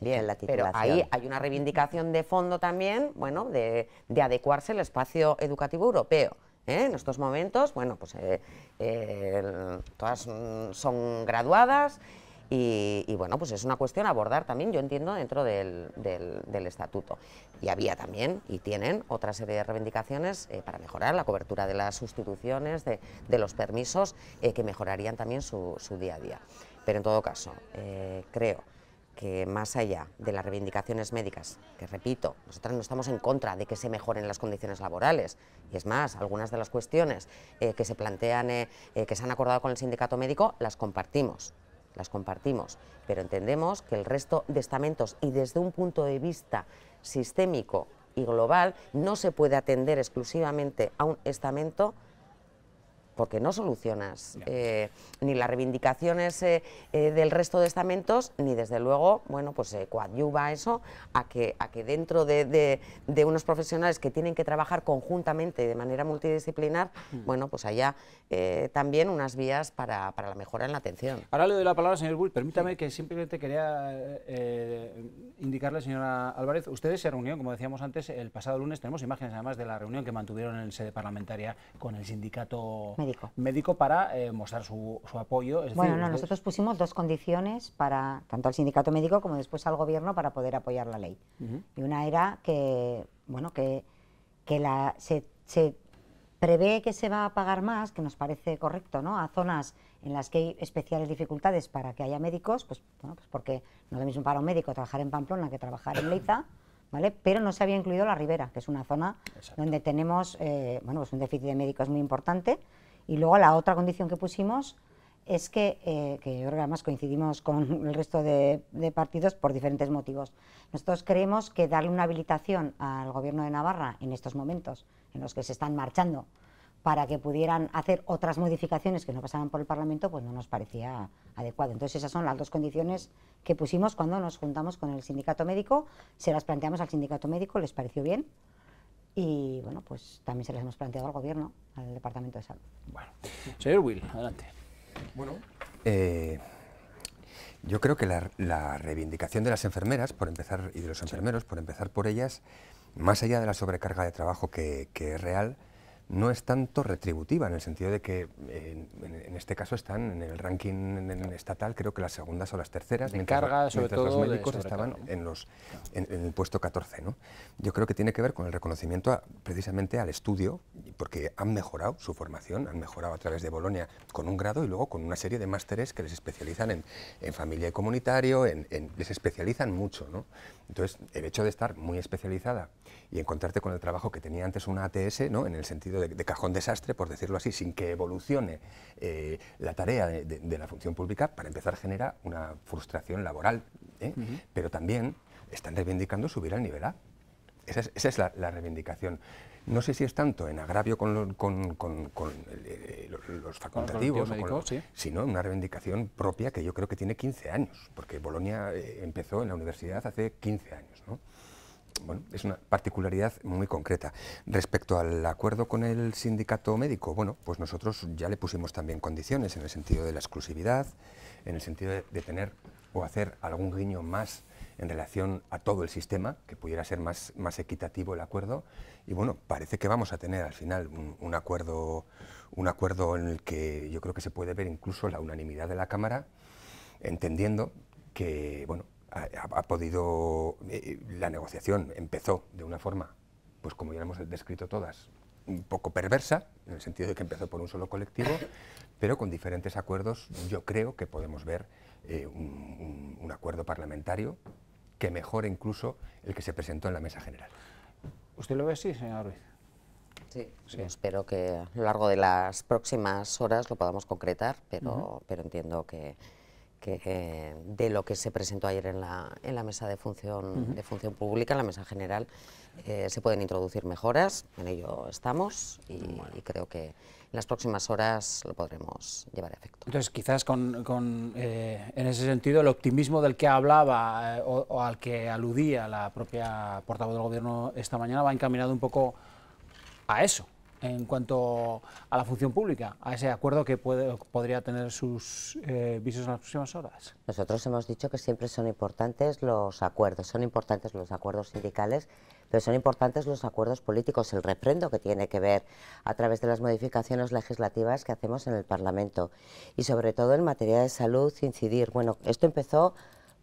C: bien, la pero ahí hay una reivindicación de fondo también, bueno, de, adecuarse al espacio educativo europeo. ¿eh? En estos momentos, bueno, pues eh, eh, todas son graduadas y, bueno, pues es una cuestión a abordar también, yo entiendo, dentro del estatuto y había también y tienen otra serie de reivindicaciones eh, para mejorar la cobertura de las sustituciones, de, los permisos, eh, que mejorarían también su, día a día. Pero en todo caso, eh, creo que más allá de las reivindicaciones médicas, que repito, nosotras no estamos en contra de que se mejoren las condiciones laborales, y es más, algunas de las cuestiones que se plantean, que se han acordado con el sindicato médico, las compartimos las compartimos, pero entendemos que el resto de estamentos y desde un punto de vista sistémico y global no se puede atender exclusivamente a un estamento porque no solucionas eh, ni las reivindicaciones eh, eh, del resto de estamentos, ni desde luego, bueno, pues coadyuva eso a que, a que dentro de, unos profesionales que tienen que trabajar conjuntamente de manera multidisciplinar, mm. bueno, pues haya también unas vías para, la mejora en la atención.
B: Ahora le doy la palabra, señor Bull. Permítame que simplemente quería indicarle, señora Álvarez, ustedes se reunieron, como decíamos antes, el pasado lunes, tenemos imágenes además de la reunión que mantuvieron en sede parlamentaria con el sindicato médico. para eh, mostrar su, apoyo.
A: bueno, nosotros pusimos dos condiciones para tanto al sindicato médico como después al gobierno para poder apoyar la ley. Y una era que, bueno, que, que se, prevé que se va a pagar más, que nos parece correcto, ¿no? A zonas en las que hay especiales dificultades para que haya médicos, pues, pues, porque no es lo mismo para un médico trabajar en Pamplona que trabajar en Leiza, ¿vale? Pero no se había incluido la Ribera, que es una zona donde tenemos eh, bueno, pues un déficit de médicos muy importante y luego la otra condición que pusimos es que, eh, que yo creo que además coincidimos con el resto de, partidos por diferentes motivos. Nosotros creemos que darle una habilitación al Gobierno de Navarra en estos momentos en los que se están marchando para que pudieran hacer otras modificaciones que no pasaban por el Parlamento, pues no nos parecía adecuado. Entonces esas son las dos condiciones que pusimos cuando nos juntamos con el sindicato médico, se las planteamos al sindicato médico, les pareció bien, y bueno, pues también se las hemos planteado al gobierno, al Departamento de Salud. Bueno,
B: señor Will, adelante.
A: Bueno,
D: eh, yo creo que la, reivindicación de las enfermeras, por empezar, y de los enfermeros, por empezar por ellas, más allá de la sobrecarga de trabajo que, que es real, no es tanto retributiva, en el sentido de que en, este caso están en el ranking estatal, creo que las segundas o las terceras, mientras, sobre los médicos estaban en, el puesto 14. ¿no? Yo creo que tiene que ver con el reconocimiento precisamente al estudio, porque han mejorado su formación, han mejorado a través de Bolonia con un grado y luego con una serie de másteres que les especializan en, familia y comunitario, les especializan mucho. ¿no? Entonces, el hecho de estar muy especializada y encontrarte con el trabajo que tenía antes una ATS, ¿no? en el sentido de, cajón desastre, por decirlo así, sin que evolucione eh, la tarea de, la función pública, para empezar genera una frustración laboral, ¿eh? pero también están reivindicando subir al nivel A. Esa es, la, la, reivindicación. No sé si es tanto en agravio con, eh, eh, los facultativos, o en sino una reivindicación propia que yo creo que tiene 15 años, porque Bolonia eh, empezó en la universidad hace 15 años. ¿no? Bueno, es una particularidad muy concreta. Respecto al acuerdo con el sindicato médico, bueno, pues nosotros ya le pusimos también condiciones en el sentido de la exclusividad, en el sentido de tener o hacer algún guiño más en relación a todo el sistema, que pudiera ser más, más equitativo el acuerdo. Y bueno, parece que vamos a tener al final un, acuerdo, un acuerdo en el que yo creo que se puede ver incluso la unanimidad de la Cámara, entendiendo que bueno, ha, podido, eh, eh, la negociación empezó de una forma, pues como ya hemos descrito todas, un poco perversa, en el sentido de que empezó por un solo colectivo, pero con diferentes acuerdos yo creo que podemos ver eh, un acuerdo parlamentario que mejore
C: incluso el que se presentó en la mesa general.
B: ¿Usted lo ve así, señora Ruiz? Sí,
C: espero que a lo largo de las próximas horas lo podamos concretar, pero, pero entiendo que, eh, de lo que se presentó ayer en la, mesa de función, de función pública, en la mesa general, eh, se pueden introducir mejoras, en ello estamos y, creo que en las próximas horas lo podremos llevar a efecto.
B: Entonces, quizás con, eh, en ese sentido el optimismo del que hablaba eh, o, al que aludía la propia portavoz del Gobierno esta mañana va encaminado un poco a eso, en cuanto a la función pública, a ese acuerdo que puede, podría tener sus
C: visos en las próximas horas? Nosotros hemos dicho que siempre son importantes los acuerdos, son importantes los acuerdos sindicales pero son importantes los acuerdos políticos, el reprendo que tiene que ver a través de las modificaciones legislativas que hacemos en el Parlamento y sobre todo en materia de salud incidir. Bueno, esto empezó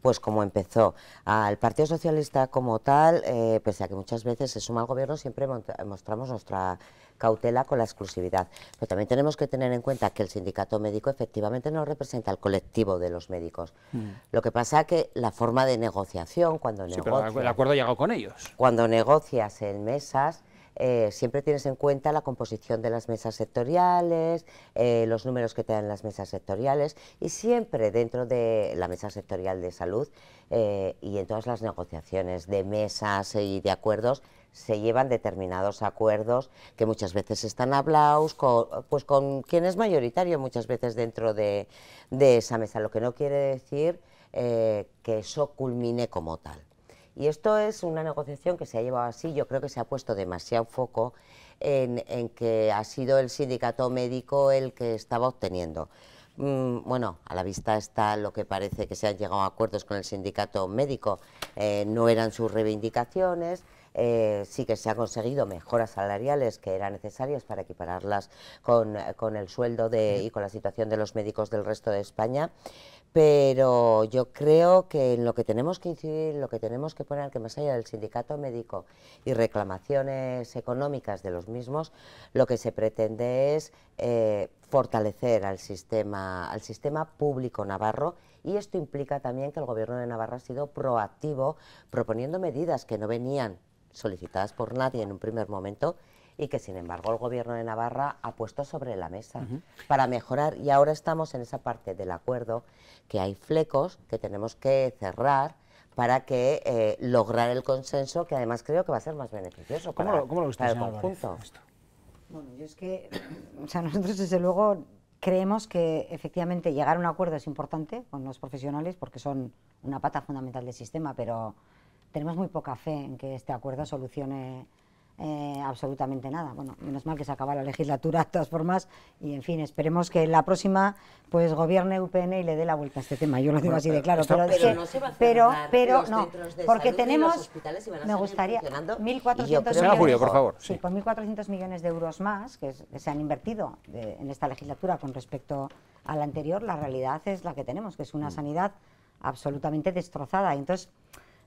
C: pues como empezó. Al Partido Socialista como tal, eh, pese a que muchas veces se suma al gobierno, siempre mostramos nuestra cautela con la exclusividad. Pero también tenemos que tener en cuenta que el sindicato médico efectivamente no representa al colectivo de los médicos. Mm. Lo que pasa es que la forma de negociación, cuando negocias... el acuerdo
B: llegó con ellos.
C: Cuando negocias en mesas, eh, siempre tienes en cuenta la composición de las mesas sectoriales, eh, los números que te dan las mesas sectoriales y siempre dentro de la mesa sectorial de salud eh, y en todas las negociaciones de mesas y de acuerdos se llevan determinados acuerdos que muchas veces están hablados, con, pues con quien es mayoritario muchas veces dentro de, esa mesa, lo que no quiere decir eh, que eso culmine como tal. Y esto es una negociación que se ha llevado así, yo creo que se ha puesto demasiado foco en, que ha sido el sindicato médico el que estaba obteniendo. Mm, bueno, a la vista está lo que parece que se han llegado a acuerdos con el sindicato médico, eh, no eran sus reivindicaciones, eh, sí que se ha conseguido mejoras salariales que eran necesarias para equipararlas con, el sueldo de, y con la situación de los médicos del resto de España pero yo creo que en lo que tenemos que incidir, lo que tenemos que poner, que más allá del sindicato médico y reclamaciones económicas de los mismos, lo que se pretende es eh, fortalecer al sistema, al sistema público navarro y esto implica también que el gobierno de Navarra ha sido proactivo proponiendo medidas que no venían solicitadas por nadie en un primer momento y que sin embargo el Gobierno de Navarra ha puesto sobre la mesa para mejorar. Y ahora estamos en esa parte del acuerdo que hay flecos que tenemos que cerrar para que eh, lograr el consenso que además creo que va a ser más beneficioso ¿Cómo para, lo, cómo lo el conjunto.
A: bueno, yo es que, o sea, nosotros desde luego creemos que efectivamente llegar a un acuerdo es importante con los profesionales porque son una pata fundamental del sistema, pero tenemos muy poca fe en que este acuerdo solucione eh, absolutamente nada. Bueno, menos mal que se acaba la legislatura de todas formas y, en fin, esperemos que la próxima pues gobierne UPN y le dé la vuelta a este tema. Yo lo digo así de eh, claro, pero, pero, no, se va a pero, pero no porque tenemos, me gustaría, 1.400 millones, por favor, sí, sí. 1.400 millones de euros más que, se han invertido en esta legislatura con respecto a la anterior. La realidad es la que tenemos, que es una mm. sanidad absolutamente destrozada. Entonces,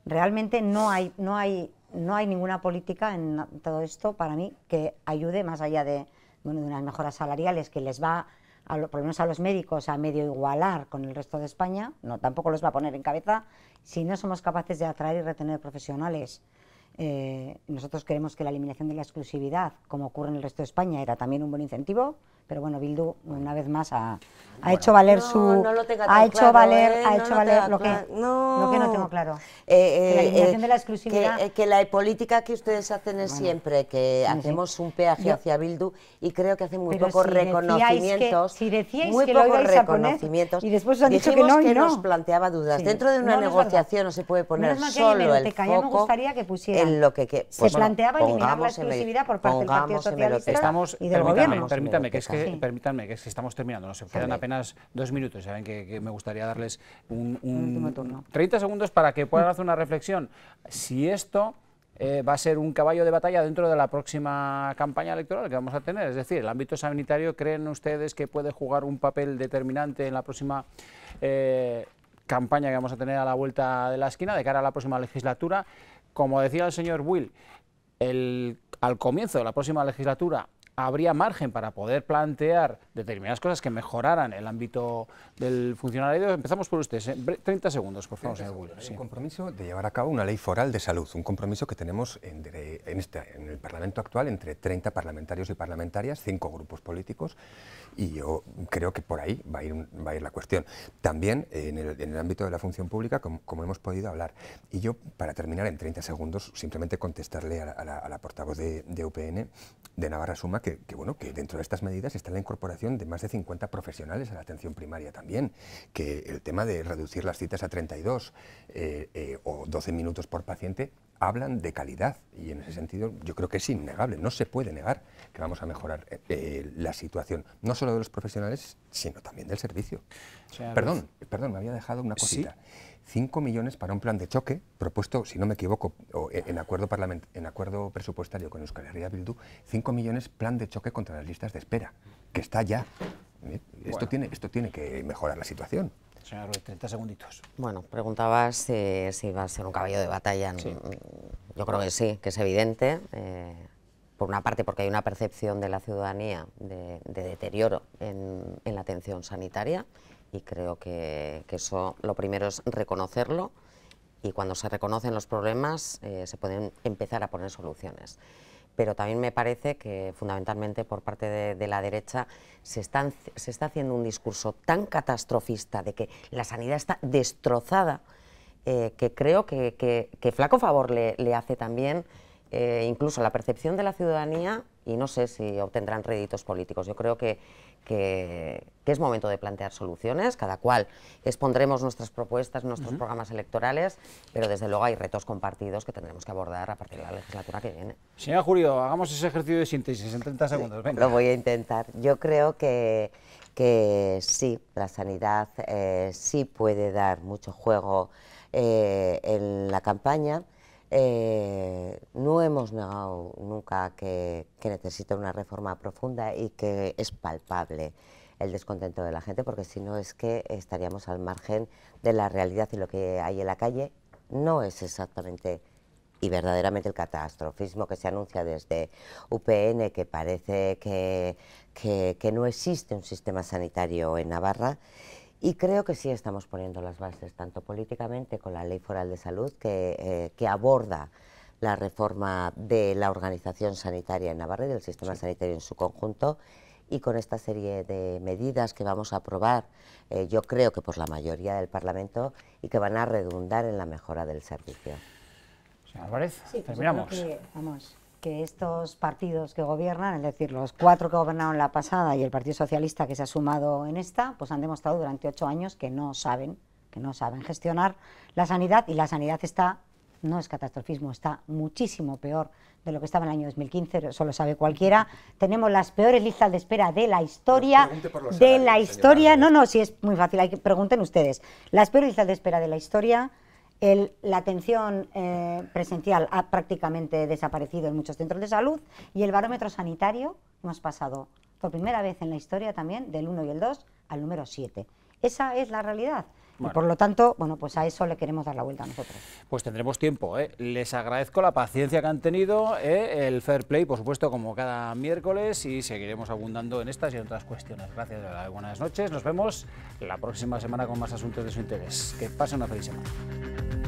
A: realmente no hay, no hay, no hay ninguna política en todo esto para mí que ayude más allá de, unas mejoras salariales que les va, a, por lo menos a los médicos, a medio igualar con el resto de España, no, tampoco los va a poner en cabeza, si no somos capaces de atraer y retener profesionales. Eh, nosotros creemos que la eliminación de la exclusividad, como ocurre en el resto de España, era también un buen incentivo pero bueno, Bildu una vez más ha, hecho valer su lo ha hecho valer ¿eh? ha hecho valer lo, que, no. lo tengo claro. Eh, eh, que la de la exclusividad
C: que, la política que ustedes hacen es siempre que hacemos un peaje hacia Bildu y creo que hace muy pocos reconocimientos,
A: si decíais muy que lo reconocimientos a y después han dicho que no y nos
C: planteaba dudas. Dentro de una negociación no se puede poner solo el foco en lo que, se pues planteaba eliminar la exclusividad por parte del Partido Socialista
B: y del gobierno. Permítame que es que permítanme, que, estamos terminando, nos quedan apenas dos minutos, saben que, me gustaría darles un, 30 segundos para que puedan hacer una reflexión. Si esto... Eh, va a ser un caballo de batalla dentro de la próxima campaña electoral que vamos a tener. Es decir, el ámbito sanitario, ¿creen ustedes que puede jugar un papel determinante en la próxima eh, campaña que vamos a tener a la vuelta de la esquina de cara a la próxima legislatura? Como decía el señor Will, el, al comienzo de la próxima legislatura habría margen para poder plantear determinadas cosas que mejoraran el ámbito del funcionario. Empezamos por usted 30 ¿eh? segundos, por favor, señor
D: Un compromiso de llevar a cabo una ley foral de salud, un compromiso que tenemos en, este, en el Parlamento actual entre 30 parlamentarios y parlamentarias, cinco grupos políticos, y yo creo que por ahí va a ir, va a ir la cuestión. También en el, ámbito de la función pública, como, hemos podido hablar. Y yo, para terminar en 30 segundos, simplemente contestarle a la, portavoz de, UPN, de Navarra Suma, que, bueno, que dentro de estas medidas está la incorporación de más de 50 profesionales a la atención primaria también, que el tema de reducir las citas a 32 eh, eh, o 12 minutos por paciente hablan de calidad y en ese sentido yo creo que es innegable, no se puede negar que vamos a mejorar eh, la situación, no solo de los profesionales, sino también del servicio. perdón, pues perdón, me había dejado una cosita. 5 millones para un plan de choque propuesto, si no me equivoco, en, acuerdo en acuerdo presupuestario con Euskal Herria Bildu, 5 millones plan de choque contra las listas de espera que está ya. Eh, esto, tiene, esto tiene que mejorar
C: la situación. Señora 30 segunditos. Bueno, preguntabas si, va a ser un caballo de batalla. Yo creo que sí, que es evidente. Eh, por una parte, porque hay una percepción de la ciudadanía de, deterioro en, la atención sanitaria y creo que, eso lo primero es reconocerlo y cuando se reconocen los problemas eh, se pueden empezar a poner soluciones pero también me parece que fundamentalmente por parte de, la derecha se, está haciendo un discurso tan catastrofista de que la sanidad está destrozada eh, que creo que, flaco favor le, hace también eh, incluso la percepción de la ciudadanía y no sé si obtendrán réditos políticos. Yo creo que, que, es momento de plantear soluciones, cada cual expondremos nuestras propuestas, nuestros programas electorales, pero desde luego hay retos compartidos que tendremos que abordar a partir de la legislatura que viene.
B: Señora Julio, hagamos ese ejercicio de síntesis en 30 segundos. Lo voy
C: a intentar. Yo creo que, que sí, la sanidad eh, sí puede dar mucho juego eh, en la campaña. Eh, no hemos negado nunca que, que, necesita una reforma profunda y que es palpable el descontento de la gente, porque si no es que estaríamos al margen de la realidad y lo que hay en la calle no es exactamente y verdaderamente el catastrofismo que se anuncia desde UPN, que parece que no existe un sistema sanitario en Navarra. Y creo que sí estamos poniendo las bases, tanto políticamente con la Ley Foral de Salud, que, eh, aborda la reforma de la organización sanitaria en Navarra y del sistema sanitario en su conjunto, y con esta serie de medidas que vamos a aprobar, eh, yo creo que por la mayoría del Parlamento, y que van a redundar en la mejora del servicio.
B: Señor Álvarez,
A: sí, pues terminamos que estos partidos que gobiernan, es decir, los cuatro que gobernaron la pasada y el Partido Socialista que se ha sumado en esta, pues han demostrado durante ocho años que no saben, que no saben gestionar la sanidad y la sanidad está, no es catastrofismo, está muchísimo peor de lo que estaba en el año 2015, eso lo sabe cualquiera. Tenemos las peores listas de espera de la historia, de la historia, no, no, si es muy fácil, hay pregunten ustedes, las peores listas de espera de la historia la atención eh, presencial ha prácticamente desaparecido en muchos centros de salud y el barómetro sanitario hemos pasado por primera vez en la historia también del 1 y el 2 al número 7. Esa es la realidad. Y por lo tanto, bueno, pues a eso le queremos dar la vuelta a nosotros.
B: Pues tendremos tiempo. ¿eh? Les agradezco la paciencia que han tenido, ¿eh? el fair play, por supuesto, como cada miércoles, y seguiremos abundando en estas y en otras cuestiones. Gracias, de verdad. Buenas noches. Nos vemos la próxima semana con más asuntos de su interés. Que pasen una feliz semana.